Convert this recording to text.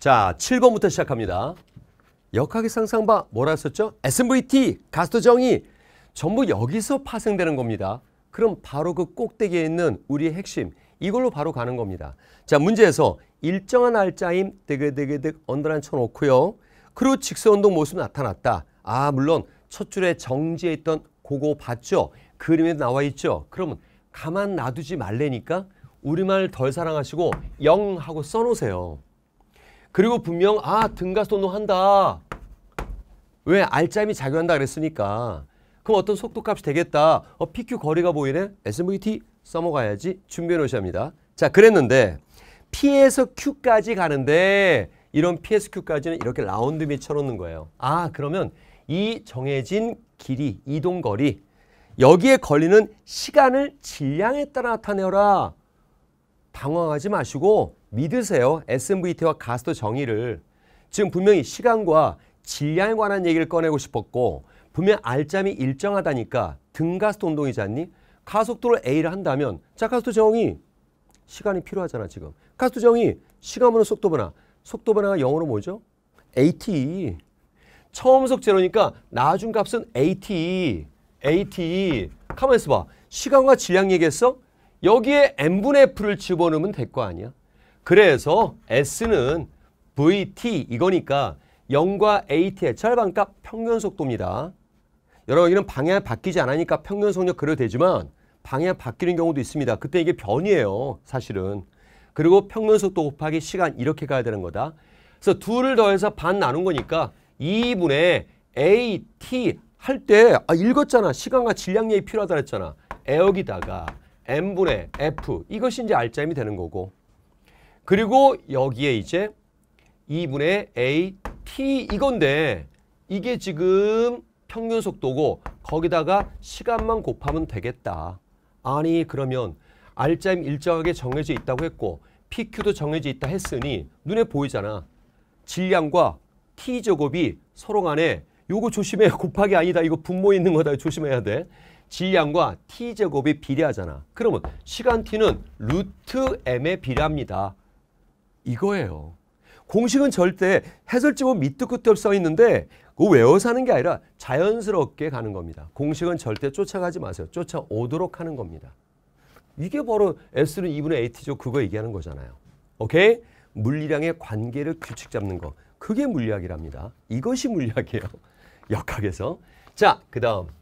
자, 7번부터 시작합니다. 역학의 상상바 뭐라 했었죠? SVT, 가스정이 전부 여기서 파생되는 겁니다. 그럼 바로 그 꼭대기에 있는 우리의 핵심 이걸로 바로 가는 겁니다. 자, 문제에서 일정한 알짜임 드그드그득 언더라인 쳐놓고요. 그리고 직선운동 모습 나타났다. 아, 물론 첫 줄에 정지해 있던 고거 봤죠? 그림에 나와 있죠? 그러면 가만 놔두지 말래니까 우리말 덜 사랑하시고 영 하고 써놓으세요. 그리고 분명 아등가선도 한다. 왜알짜이 작용한다 그랬으니까. 그럼 어떤 속도값이 되겠다. 어, PQ 거리가 보이네. SVT 써먹어야지. 준비해 놓으셔야 합니다. 자 그랬는데 P에서 Q까지 가는데 이런 PSQ까지는 이렇게 라운드 미 쳐놓는 거예요. 아 그러면 이 정해진 길이, 이동거리 여기에 걸리는 시간을 질량에 따라 나타내어라. 당황하지 마시고 믿으세요. SMVT와 가스도 정의를. 지금 분명히 시간과 질량에 관한 얘기를 꺼내고 싶었고 분명 알짬이 일정하다니까 등가스도 운동이지 않니? 가속도로 A를 한다면 자 가스도 정의 시간이 필요하잖아 지금. 가스도 정의 시간 분는 속도 변화. 속도 변화가 영어로 뭐죠? AT. E. 처음 속제로니까 나중 값은 AT. E. AT. E. 가만 있어봐. 시간과 질량 얘기했어? 여기에 n분의 f를 집어넣으면 될 거 아니야. 그래서 s는 vt 이거니까 0과 at의 절반값 평균속도입니다. 여러분 여기는 방향 이 바뀌지 않으니까 평균속력 그래도 되지만 방향 이 바뀌는 경우도 있습니다. 그때 이게 변이에요. 사실은. 그리고 평균속도 곱하기 시간 이렇게 가야 되는 거다. 그래서 둘을 더해서 반 나눈 거니까 2분의 at 할 때 아, 읽었잖아. 시간과 질량량이 필요하다 그랬잖아. 에어기다가 m분의 f 이것이 이제 알짜임이 되는 거고 그리고 여기에 이제 2분의 a t 이건데 이게 지금 평균 속도고 거기다가 시간만 곱하면 되겠다. 아니 그러면 알짜임 일정하게 정해져 있다고 했고 PQ도 정해져 있다 했으니 눈에 보이잖아. 질량과 T제곱이 서로 간에 요거 조심해 곱하기 아니다. 이거 분모 있는 거다. 조심해야 돼. 질량과 t제곱이 비례하잖아. 그러면 시간 t는 루트 m에 비례합니다. 이거예요. 공식은 절대 해설집은 밑도 끝도 없이 써 있는데 그 외워서 하는 게 아니라 자연스럽게 가는 겁니다. 공식은 절대 쫓아가지 마세요. 쫓아오도록 하는 겁니다. 이게 바로 S는 2분의 AT죠. 그거 얘기하는 거잖아요. 오케이? 물리량의 관계를 규칙 잡는 거. 그게 물리학이랍니다. 이것이 물리학이에요. 역학에서. 자, 그 다음.